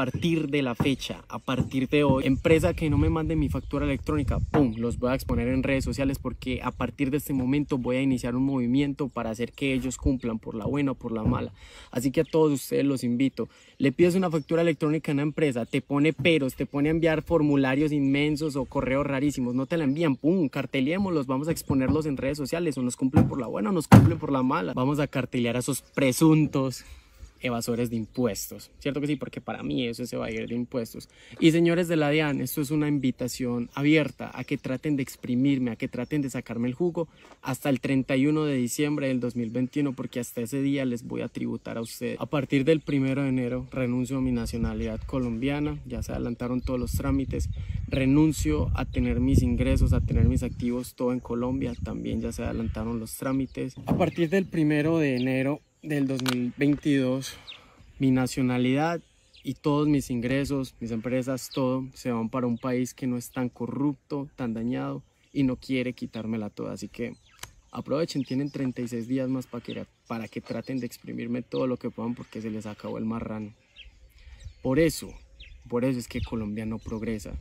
A partir de la fecha, a partir de hoy, empresa que no me mande mi factura electrónica, ¡pum! Los voy a exponer en redes sociales porque a partir de este momento voy a iniciar un movimiento para hacer que ellos cumplan por la buena o por la mala. Así que a todos ustedes los invito. Le pides una factura electrónica a una empresa, te pone peros, te pone a enviar formularios inmensos o correos rarísimos, no te la envían, ¡pum! los vamos a exponerlos en redes sociales, o nos cumplen por la buena o nos cumplen por la mala. Vamos a cartelear a esos presuntos evasores de impuestos. ¿Cierto que sí? Porque para mí eso es evadir de impuestos. Y señores de la DIAN, esto es una invitación abierta a que traten de exprimirme, a que traten de sacarme el jugo hasta el 31 de diciembre del 2021, porque hasta ese día les voy a tributar a ustedes. A partir del 1 de enero renuncio a mi nacionalidad colombiana, ya se adelantaron todos los trámites, renuncio a tener mis ingresos, a tener mis activos, todo en Colombia, también ya se adelantaron los trámites. A partir del 1 de enero del 2022, mi nacionalidad y todos mis ingresos, mis empresas, todo se van para un país que no es tan corrupto, tan dañado y no quiere quitármela toda. Así que aprovechen, tienen 36 días más para que, para que traten de exprimirme todo lo que puedan porque se les acabó el marrano. Por eso, por eso es que Colombia no progresa.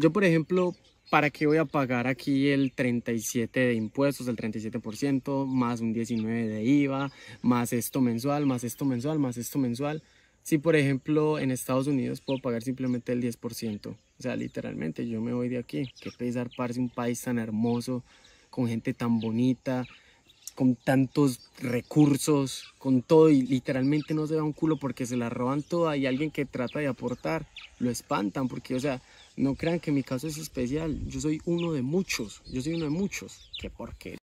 Yo, por ejemplo, ¿para qué voy a pagar aquí el 37% de impuestos, el 37%, más un 19% de IVA, más esto mensual, más esto mensual, más esto mensual? Si, por ejemplo, en Estados Unidos puedo pagar simplemente el 10%, o sea, literalmente yo me voy de aquí. Qué pesar, parce, un país tan hermoso, con gente tan bonita, con tantos recursos, con todo, y literalmente no se da un culo porque se la roban toda y alguien que trata de aportar, lo espantan, porque, o sea, no crean que mi caso es especial, yo soy uno de muchos, yo soy uno de muchos, que por qué.